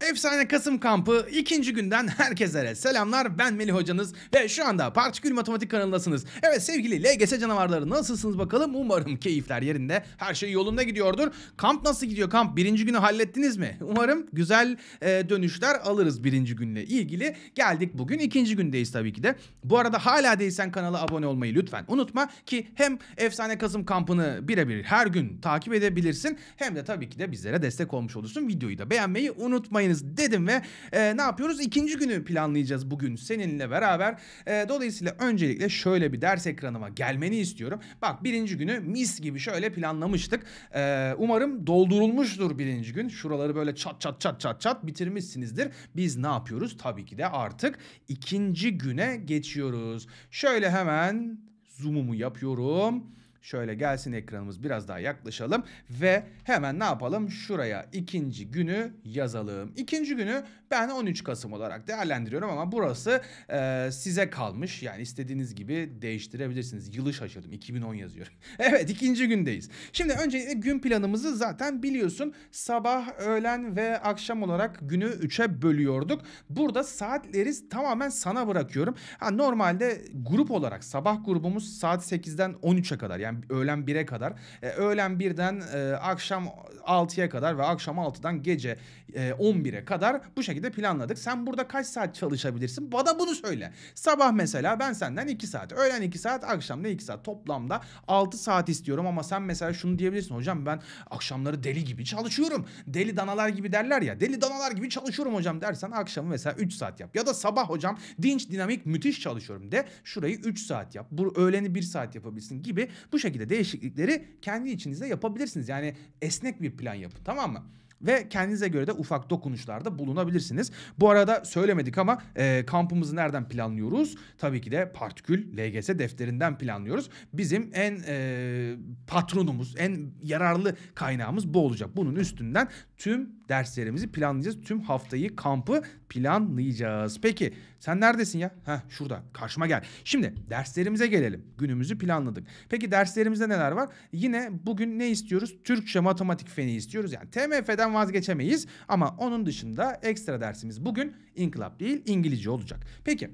Efsane Kasım Kampı ikinci günden herkese selamlar ben Melih Hocanız ve şu anda Partikül Matematik kanalındasınız. Evet sevgili LGS canavarları nasılsınız bakalım umarım keyifler yerinde her şey yolunda gidiyordur. Kamp nasıl gidiyor kamp birinci günü hallettiniz mi? Umarım güzel e, dönüşler alırız birinci günle ilgili. Geldik bugün ikinci gündeyiz tabii ki de. Bu arada hala değilsen kanala abone olmayı lütfen unutma ki hem Efsane Kasım Kampı'nı birebir her gün takip edebilirsin hem de tabii ki de bizlere destek olmuş olursun. Videoyu da beğenmeyi unutmayın unutmayınız dedim ve e, ne yapıyoruz? İkinci günü planlayacağız bugün seninle beraber. E, dolayısıyla öncelikle şöyle bir ders ekranıma gelmeni istiyorum. Bak birinci günü mis gibi şöyle planlamıştık. E, umarım doldurulmuştur birinci gün. Şuraları böyle çat çat çat çat çat bitirmişsinizdir. Biz ne yapıyoruz? Tabii ki de artık ikinci güne geçiyoruz. Şöyle hemen zoom'umu yapıyorum. Şöyle gelsin ekranımız biraz daha yaklaşalım ve hemen ne yapalım? Şuraya ikinci günü yazalım. İkinci günü ben 13 Kasım olarak değerlendiriyorum ama burası e, size kalmış. Yani istediğiniz gibi değiştirebilirsiniz. Yılı şaşırdım. 2010 yazıyorum. evet ikinci gündeyiz. Şimdi öncelikle gün planımızı zaten biliyorsun. Sabah, öğlen ve akşam olarak günü 3'e bölüyorduk. Burada saatleri tamamen sana bırakıyorum. Ha, normalde grup olarak sabah grubumuz saat 8'den 13'e kadar yani yani öğlen 1'e kadar. E, öğlen 1'den e, akşam 6'ya kadar ve akşam 6'dan gece e, 11'e kadar bu şekilde planladık. Sen burada kaç saat çalışabilirsin? Bana bunu söyle. Sabah mesela ben senden 2 saat, öğlen 2 saat, akşam da 2 saat. Toplamda 6 saat istiyorum ama sen mesela şunu diyebilirsin. Hocam ben akşamları deli gibi çalışıyorum. Deli danalar gibi derler ya. Deli danalar gibi çalışıyorum hocam dersen akşamı mesela 3 saat yap. Ya da sabah hocam dinç, dinamik, müthiş çalışıyorum de. Şurayı 3 saat yap. Bu öğleni 1 saat yapabilsin gibi. Bu şekilde değişiklikleri kendi içinizde yapabilirsiniz. Yani esnek bir plan yapın tamam mı? ve kendinize göre de ufak dokunuşlarda bulunabilirsiniz. Bu arada söylemedik ama e, kampımızı nereden planlıyoruz? Tabii ki de Partikül LGS defterinden planlıyoruz. Bizim en e, patronumuz, en yararlı kaynağımız bu olacak. Bunun üstünden tüm derslerimizi planlayacağız. Tüm haftayı kampı planlayacağız. Peki sen neredesin ya? Heh şurada karşıma gel. Şimdi derslerimize gelelim. Günümüzü planladık. Peki derslerimizde neler var? Yine bugün ne istiyoruz? Türkçe matematik feni istiyoruz. Yani TMF'den vazgeçemeyiz ama onun dışında ekstra dersimiz bugün inkılap değil İngilizce olacak. Peki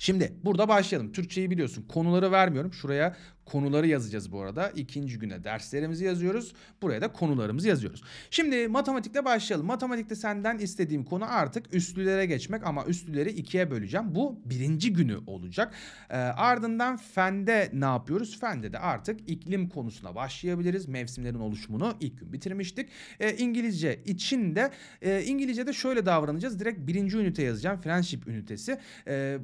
Şimdi burada başlayalım. Türkçeyi biliyorsun. Konuları vermiyorum. Şuraya konuları yazacağız bu arada. İkinci güne derslerimizi yazıyoruz. Buraya da konularımızı yazıyoruz. Şimdi matematikle başlayalım. Matematikte senden istediğim konu artık üstlülere geçmek ama üstlüleri ikiye böleceğim. Bu birinci günü olacak. E, ardından fende ne yapıyoruz? Fende de artık iklim konusuna başlayabiliriz. Mevsimlerin oluşumunu ilk gün bitirmiştik. E, İngilizce için de e, İngilizce'de şöyle davranacağız. Direkt birinci ünite yazacağım. Friendship ünitesi. E,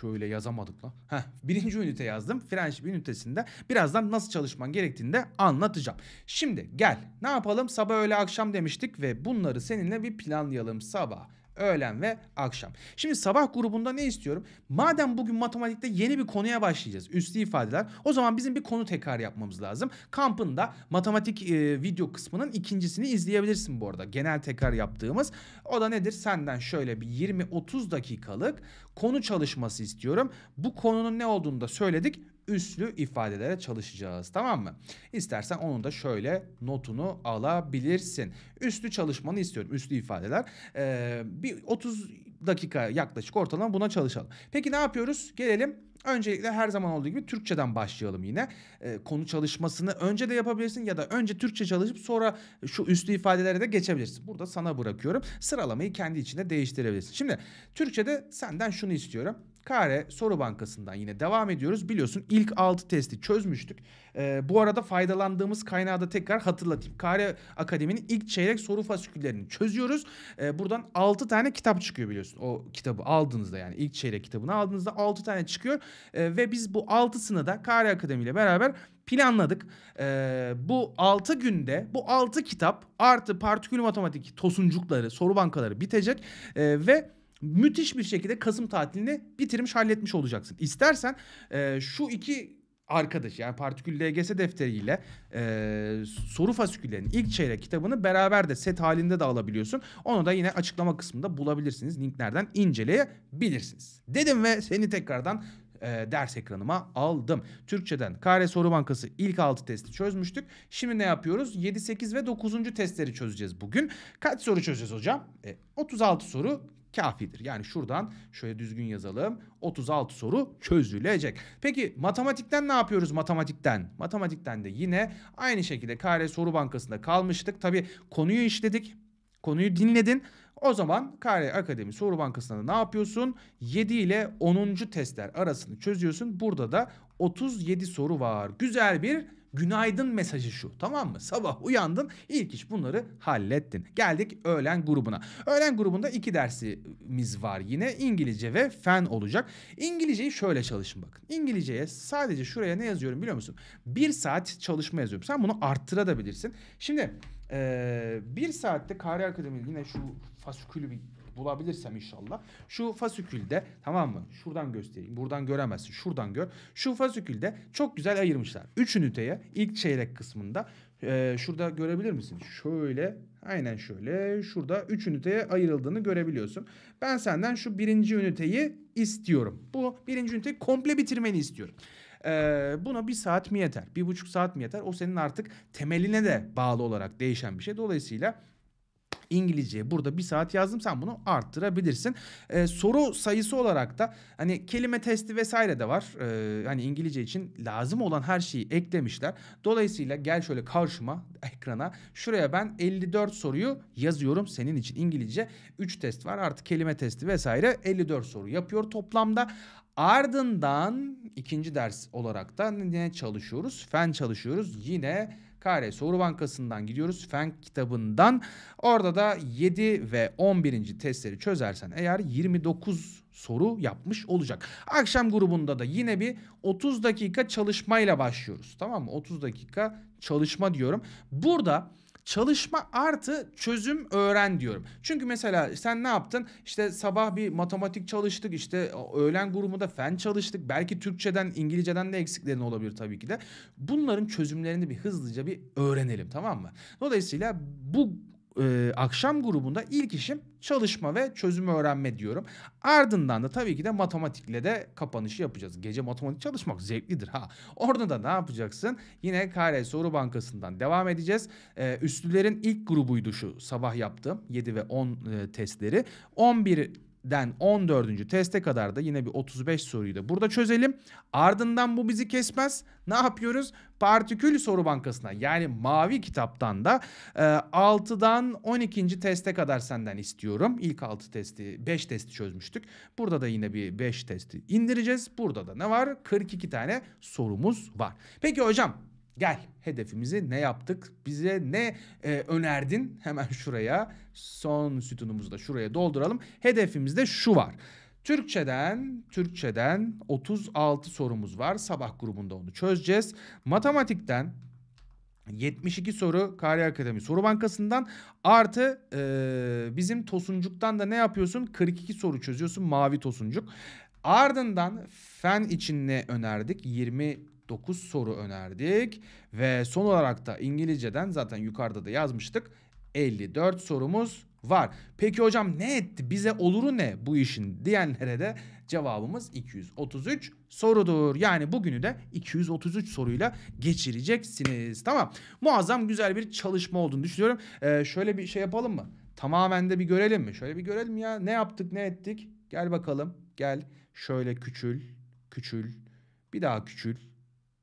şöyle yazamadık lan. Heh, birinci ünite yazdım. French ünitesinde birazdan nasıl çalışman gerektiğini de anlatacağım. Şimdi gel ne yapalım sabah öyle akşam demiştik ve bunları seninle bir planlayalım sabah öğlen ve akşam. Şimdi sabah grubunda ne istiyorum? Madem bugün matematikte yeni bir konuya başlayacağız. Üslü ifadeler. O zaman bizim bir konu tekrar yapmamız lazım. Kampında matematik e, video kısmının ikincisini izleyebilirsin bu arada. Genel tekrar yaptığımız. O da nedir? Senden şöyle bir 20-30 dakikalık konu çalışması istiyorum. Bu konunun ne olduğunu da söyledik üslü ifadelere çalışacağız tamam mı? İstersen onun da şöyle notunu alabilirsin. Üslü çalışmanı istiyorum üslü ifadeler. Ee, bir 30 dakika yaklaşık ortalama buna çalışalım. Peki ne yapıyoruz? Gelelim Öncelikle her zaman olduğu gibi Türkçeden başlayalım yine. E, konu çalışmasını önce de yapabilirsin ya da önce Türkçe çalışıp sonra şu üstü ifadelere de geçebilirsin. Burada sana bırakıyorum. Sıralamayı kendi içinde değiştirebilirsin. Şimdi Türkçe'de senden şunu istiyorum. Kare Soru Bankası'ndan yine devam ediyoruz. Biliyorsun ilk 6 testi çözmüştük. Ee, bu arada faydalandığımız kaynağı da tekrar hatırlatayım. Kare Akademi'nin ilk çeyrek soru fasiküllerini çözüyoruz. Ee, buradan 6 tane kitap çıkıyor biliyorsun. O kitabı aldığınızda yani ilk çeyrek kitabını aldığınızda 6 tane çıkıyor. Ee, ve biz bu 6'sını da Kari Akademi ile beraber planladık. E, bu 6 günde bu 6 kitap artı partikül matematik tosuncukları, soru bankaları bitecek e, ve müthiş bir şekilde Kasım tatilini bitirmiş halletmiş olacaksın. İstersen e, şu iki arkadaş yani partikül LGS defteriyle e, soru fasikülerinin ilk çeyrek kitabını beraber de set halinde de alabiliyorsun. Onu da yine açıklama kısmında bulabilirsiniz. Linklerden inceleyebilirsiniz. Dedim ve seni tekrardan e, ders ekranıma aldım. Türkçeden kare soru bankası ilk 6 testi çözmüştük. Şimdi ne yapıyoruz? 7, 8 ve 9. testleri çözeceğiz bugün. Kaç soru çözeceğiz hocam? E, 36 soru kafidir. Yani şuradan şöyle düzgün yazalım. 36 soru çözülecek. Peki matematikten ne yapıyoruz matematikten? Matematikten de yine aynı şekilde kare soru bankasında kalmıştık. Tabii konuyu işledik konuyu dinledin. O zaman Kare Akademi Soru Bankası'nda ne yapıyorsun? 7 ile 10. testler arasını çözüyorsun. Burada da 37 soru var. Güzel bir günaydın mesajı şu tamam mı? Sabah uyandın ilk iş bunları hallettin. Geldik öğlen grubuna. Öğlen grubunda iki dersimiz var yine İngilizce ve fen olacak. İngilizceyi şöyle çalışın bakın. İngilizceye sadece şuraya ne yazıyorum biliyor musun? Bir saat çalışma yazıyorum. Sen bunu arttırabilirsin. Şimdi ee, bir saatte kari Akademi yine şu fasikülü bir bulabilirsem inşallah. Şu fasükülde tamam mı? Şuradan göstereyim. Buradan göremezsin. Şuradan gör. Şu fasükülde çok güzel ayırmışlar. Üç üniteye ilk çeyrek kısmında e, şurada görebilir misin? Şöyle aynen şöyle şurada üç üniteye ayrıldığını görebiliyorsun. Ben senden şu birinci üniteyi istiyorum. Bu birinci üniteyi komple bitirmeni istiyorum. Ee, buna bir saat mi yeter? Bir buçuk saat mi yeter? O senin artık temeline de bağlı olarak değişen bir şey. Dolayısıyla İngilizceye burada bir saat yazdım sen bunu arttırabilirsin. Ee, soru sayısı olarak da hani kelime testi vesaire de var. Ee, hani İngilizce için lazım olan her şeyi eklemişler. Dolayısıyla gel şöyle karşıma ekrana şuraya ben 54 soruyu yazıyorum senin için İngilizce 3 test var artı kelime testi vesaire 54 soru yapıyor toplamda. Ardından ikinci ders olarak da ne çalışıyoruz? Fen çalışıyoruz. Yine KR Soru Bankası'ndan gidiyoruz. Fenk kitabından. Orada da 7 ve 11. testleri çözersen eğer 29 soru yapmış olacak. Akşam grubunda da yine bir 30 dakika çalışmayla başlıyoruz. Tamam mı? 30 dakika çalışma diyorum. Burada çalışma artı çözüm öğren diyorum. Çünkü mesela sen ne yaptın? İşte sabah bir matematik çalıştık, işte öğlen grubunda fen çalıştık. Belki Türkçeden, İngilizceden de eksiklerin olabilir tabii ki de. Bunların çözümlerini bir hızlıca bir öğrenelim tamam mı? Dolayısıyla bu e, akşam grubunda ilk işim çalışma ve çözümü öğrenme diyorum. Ardından da tabii ki de matematikle de kapanışı yapacağız. Gece matematik çalışmak zevklidir ha. Orada da ne yapacaksın? Yine Kare Soru Bankası'ndan devam edeceğiz. E, üstlülerin ilk grubuydu şu sabah yaptığım 7 ve 10 e, testleri. 11 den 14. teste kadar da yine bir 35 soruyu da burada çözelim. Ardından bu bizi kesmez. Ne yapıyoruz? Partikül soru bankasına yani mavi kitaptan da e, 6'dan 12. teste kadar senden istiyorum. İlk 6 testi 5 testi çözmüştük. Burada da yine bir 5 testi indireceğiz. Burada da ne var? 42 tane sorumuz var. Peki hocam Gel hedefimizi ne yaptık? Bize ne e, önerdin? Hemen şuraya son sütunumuzu da şuraya dolduralım. Hedefimizde şu var. Türkçeden, Türkçeden 36 sorumuz var. Sabah grubunda onu çözeceğiz. Matematikten 72 soru Kari Akademi Soru Bankası'ndan artı e, bizim Tosuncuk'tan da ne yapıyorsun? 42 soru çözüyorsun mavi Tosuncuk. Ardından fen için ne önerdik? 20 9 soru önerdik. Ve son olarak da İngilizceden zaten yukarıda da yazmıştık. 54 sorumuz var. Peki hocam ne etti? Bize oluru ne bu işin diyenlere de cevabımız 233 sorudur. Yani bugünü de 233 soruyla geçireceksiniz. Tamam. Muazzam güzel bir çalışma olduğunu düşünüyorum. Ee, şöyle bir şey yapalım mı? Tamamen de bir görelim mi? Şöyle bir görelim ya. Ne yaptık, ne ettik? Gel bakalım. Gel. Şöyle küçül, küçül. Bir daha küçül.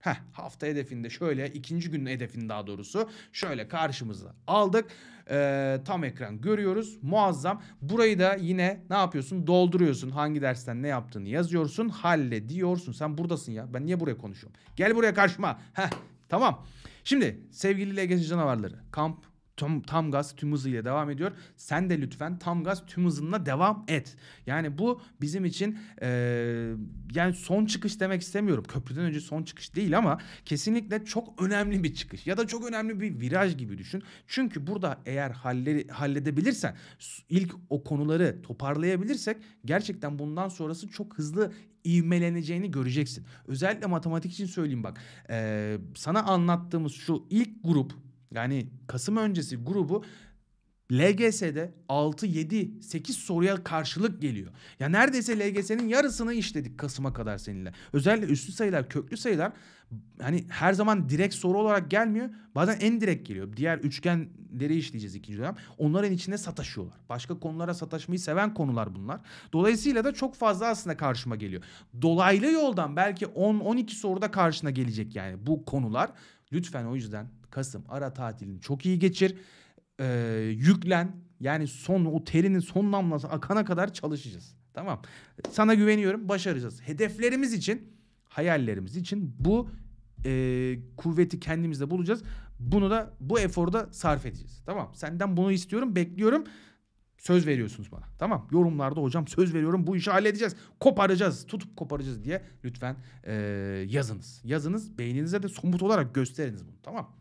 Heh, hafta hedefinde şöyle ikinci günün hedefini daha doğrusu şöyle karşımıza aldık. Ee, tam ekran görüyoruz. Muazzam. Burayı da yine ne yapıyorsun? Dolduruyorsun. Hangi dersten ne yaptığını yazıyorsun. Halle diyorsun. Sen buradasın ya. Ben niye buraya konuşuyorum? Gel buraya karşıma. Heh, tamam. Şimdi sevgili LGS canavarları kamp tam, tam gaz tüm hızıyla devam ediyor. Sen de lütfen tam gaz tüm hızınla devam et. Yani bu bizim için e, yani son çıkış demek istemiyorum. Köprüden önce son çıkış değil ama kesinlikle çok önemli bir çıkış ya da çok önemli bir viraj gibi düşün. Çünkü burada eğer halleri, halledebilirsen ilk o konuları toparlayabilirsek gerçekten bundan sonrası çok hızlı ivmeleneceğini göreceksin. Özellikle matematik için söyleyeyim bak. E, sana anlattığımız şu ilk grup yani Kasım öncesi grubu LGS'de 6, 7, 8 soruya karşılık geliyor. Ya neredeyse LGS'nin yarısını işledik Kasım'a kadar seninle. Özellikle üstü sayılar, köklü sayılar hani her zaman direkt soru olarak gelmiyor. Bazen en direkt geliyor. Diğer üçgenleri işleyeceğiz ikinci dönem. Onların içinde sataşıyorlar. Başka konulara sataşmayı seven konular bunlar. Dolayısıyla da çok fazla aslında karşıma geliyor. Dolaylı yoldan belki 10-12 soruda karşına gelecek yani bu konular. Lütfen o yüzden Kasım ara tatilini çok iyi geçir. Ee, yüklen. Yani son o terinin son damlası akana kadar çalışacağız. Tamam. Sana güveniyorum. Başaracağız. Hedeflerimiz için, hayallerimiz için bu e, kuvveti kendimizde bulacağız. Bunu da bu eforda sarf edeceğiz. Tamam. Senden bunu istiyorum, bekliyorum. Söz veriyorsunuz bana. Tamam yorumlarda hocam söz veriyorum bu işi halledeceğiz. Koparacağız tutup koparacağız diye lütfen e, yazınız. Yazınız beyninize de somut olarak gösteriniz bunu tamam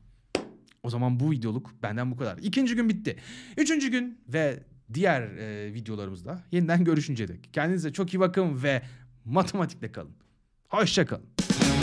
O zaman bu videoluk benden bu kadar. İkinci gün bitti. Üçüncü gün ve diğer e, videolarımızda yeniden görüşünceye dek. Kendinize çok iyi bakın ve matematikle kalın. Hoşça kalın.